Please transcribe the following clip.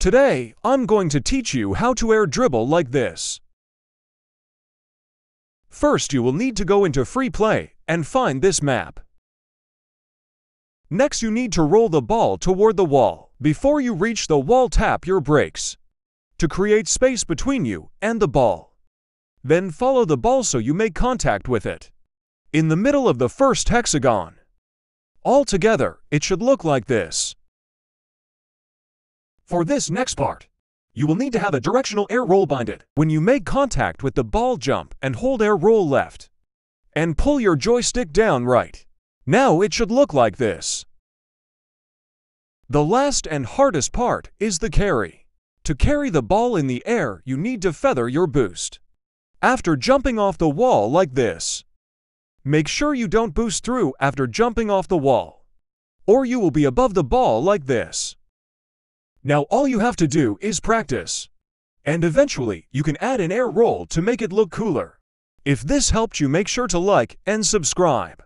Today, I'm going to teach you how to air dribble like this. First, you will need to go into Free Play and find this map. Next, you need to roll the ball toward the wall. Before you reach the wall, tap your brakes to create space between you and the ball. Then follow the ball so you make contact with it. In the middle of the first hexagon. All together, it should look like this. For this next part, you will need to have a directional air roll binded. When you make contact with the ball jump and hold air roll left, and pull your joystick down right. Now it should look like this. The last and hardest part is the carry. To carry the ball in the air, you need to feather your boost. After jumping off the wall like this, make sure you don't boost through after jumping off the wall, or you will be above the ball like this. Now all you have to do is practice. And eventually, you can add an air roll to make it look cooler. If this helped you make sure to like and subscribe.